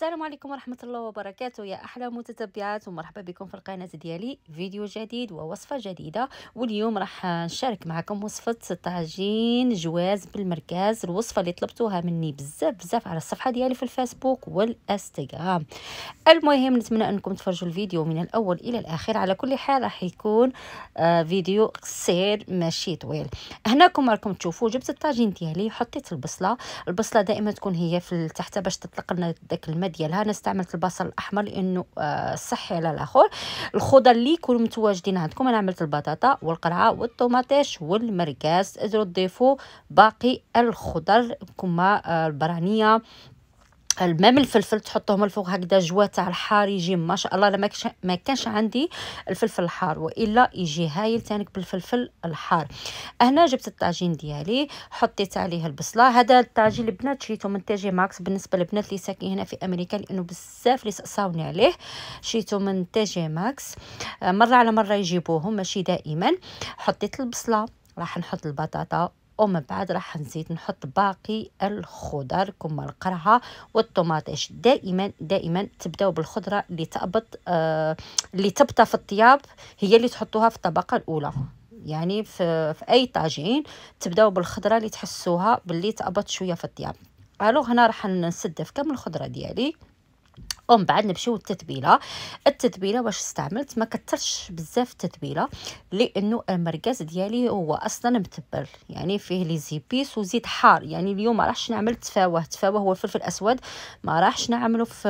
السلام عليكم ورحمة الله وبركاته يا أحلى متتبعات ومرحبا بكم في القناة ديالي فيديو جديد ووصفة جديدة واليوم راح نشارك معكم وصفة طاجين جواز بالمركز الوصفة اللي طلبتوها مني بزاف بزاف على الصفحة ديالي في الفيسبوك والانستغرام المهم نتمنى أنكم تفرجوا الفيديو من الأول إلى الأخير على كل حال راح يكون آه، فيديو قصير ماشي طويل هناكم راكم تشوفوا جبت الطاجين ديالي حطيت البصلة البصلة دائما تكون هي في تحت باش تطلق لنا داك الماء ديالها انا استعملت البصل الاحمر لانه آه، صحي على الاخر الخضر اللي يكونوا متواجدين عندكم انا عملت البطاطا والقرعه والطوماطيش والمركاز تقدروا تضيفوا باقي الخضر كما آه، البرانيه المام الفلفل تحطهم الفوق هكذا جوا تاع الحار يجي ما شاء الله لما ما كانش عندي الفلفل الحار والا يجي هايل تانك بالفلفل الحار هنا جبت الطاجين ديالي حطيت عليه البصله هذا الطاجين البنات شريته من تاجي ماكس بالنسبه للبنات اللي ساكنين هنا في امريكا لانه بزاف اللي صاوني عليه شريته من تاجي ماكس مره على مره يجيبوهم ماشي دائما حطيت البصله راح نحط البطاطا ومن بعد راح نزيد نحط باقي الخضر كما القرعة والطماطيش دائما دائما تبداو بالخضرة اللي تأبط آه اللي تبطى في الطياب هي اللي تحطوها في الطبقة الأولى يعني في, في أي طاجين تبداو بالخضرة اللي تحسوها باللي تأبط شوية في الطياب الوغ هنا راح نسدف كامل الخضرة ديالي ومن بعد نمشيو للتتبيله التتبيله واش استعملت ما كثرتش بزاف التتبيله لانه المركز ديالي هو اصلا متبل يعني فيه لي زيبيس وزيت حار يعني اليوم ما راحش نعمل تفاوه تفاوه هو الفلفل الاسود ما راحش نعمله في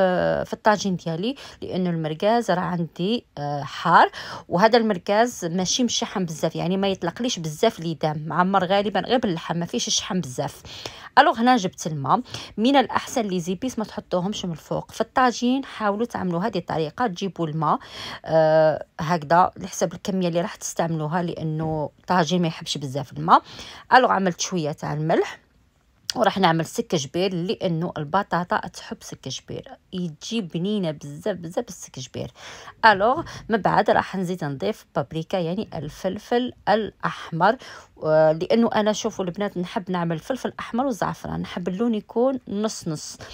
في الطاجين ديالي لانه المركز راه عندي آه، حار وهذا المركز ماشي مشحم بزاف يعني ما يطلقليش بزاف ليدام معمر غالبا غير باللحم ما فيش شحم بزاف الوغ هنا جبت الماء من الاحسن لي زيبيس ما تحطوهمش من الفوق في الطاجين حاولوا تعملوا هذه الطريقه تجيبوا الماء آه هكذا لحسب الكميه اللي راح تستعملوها لانه الطاجين ما يحبش بزاف الماء الوغ عملت شويه تاع الملح وراح نعمل سكه جبير لانه البطاطا تحب سكه جبير يجي بنينه بزاف بزاف السكه جبير الوغ من بعد راح نزيد نضيف بابريكا يعني الفلفل الاحمر آه، لانه انا شوفوا البنات نحب نعمل فلفل احمر وزعفران نحب اللون يكون نص نص دي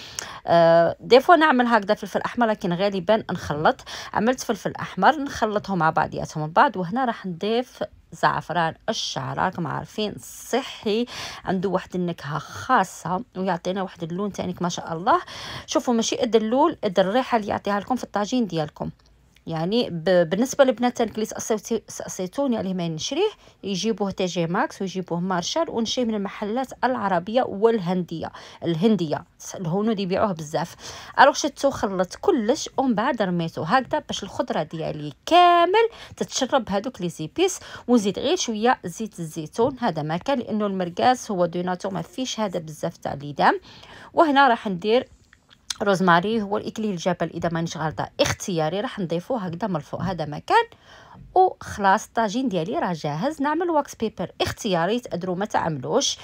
آه، فوا نعمل هكذا فلفل احمر لكن غالبا نخلط عملت فلفل احمر نخلطهم مع بعضياتهم البعض وهنا راح نضيف زعفران الشعر راكم عارفين صحي عنده واحد النكهه خاصه ويعطينا واحد اللون تانيك ما شاء الله شوفوا ماشي قد اللون قد الريحه اللي يعطيها لكم في الطاجين ديالكم يعني بالنسبه لبنات تنكليس الزيتوني يعني اللي ما نشريه يجيبوه تي جي ماكس ويجيبوه مارشال ونشري من المحلات العربيه والهنديه الهنديه الهنود يبيعوه بزاف الوغ شتو خلط كلش ومن بعد رميتو هكذا باش الخضره ديالي كامل تتشرب هذوك لي زيبيس ونزيد غير شويه زيت الزيتون هذا ما كان لانه المرقاس هو دوناتو ما فيش هذا بزاف تاع وهنا راح ندير روزماري هو الاكليل الجبل اذا مانيش غالطه اختياري راح نضيفه هكذا من الفوق هذا مكان وخلاص الطاجين ديالي راه جاهز نعمل واكس بيبر اختياري تقدروا ما تعملوش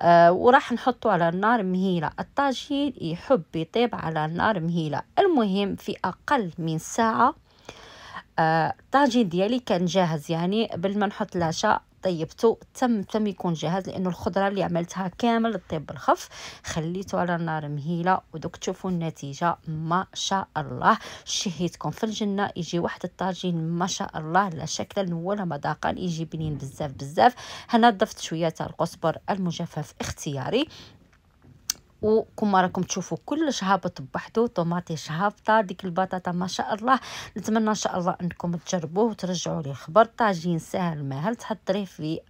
آه وراح نحطو على النار مهيله الطاجين يحب يطيب على النار مهيله المهم في اقل من ساعه آه، الطاجين آه ديالي كان جاهز يعني قبل ما نحط العشاء طيبته تم تم يكون جاهز لانه الخضره اللي عملتها كامل الطيب الخف خليته على النار مهيله ودوك تشوفوا النتيجه ما شاء الله شهيتكم في الجنه يجي واحد الطاجين ما شاء الله لا شكلا ولا مذاقا يجي بنين بزاف بزاف هنا ضفت شويه تاع القزبر المجفف اختياري وكما راكم تشوفوا كلش هابط بوحدو طوماطيش هابطه ديك البطاطا ما شاء الله نتمنى ان شاء الله انكم تجربوه وترجعوا لي خبر طاجين ساهل ماهل تحطريه في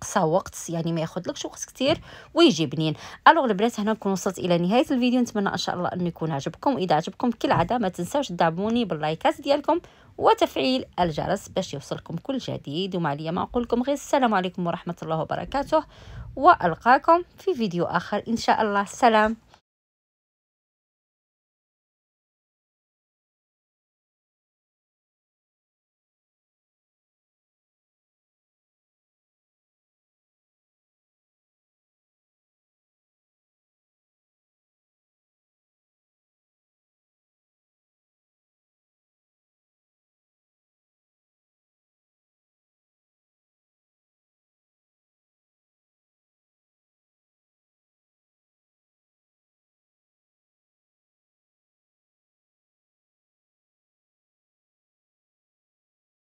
قصا وقت يعني ما ياخذلكش وقت كثير ويجي بنين الوغ البنات هنا نكون وصلت الى نهايه الفيديو نتمنى ان شاء الله انه يكون عجبكم واذا عجبكم كالعاده ما تنساوش تدعموني باللايكات ديالكم وتفعيل الجرس باش يوصلكم كل جديد وما عليا ما اقول لكم غير السلام عليكم ورحمه الله وبركاته والقاكم في فيديو اخر ان شاء الله سلام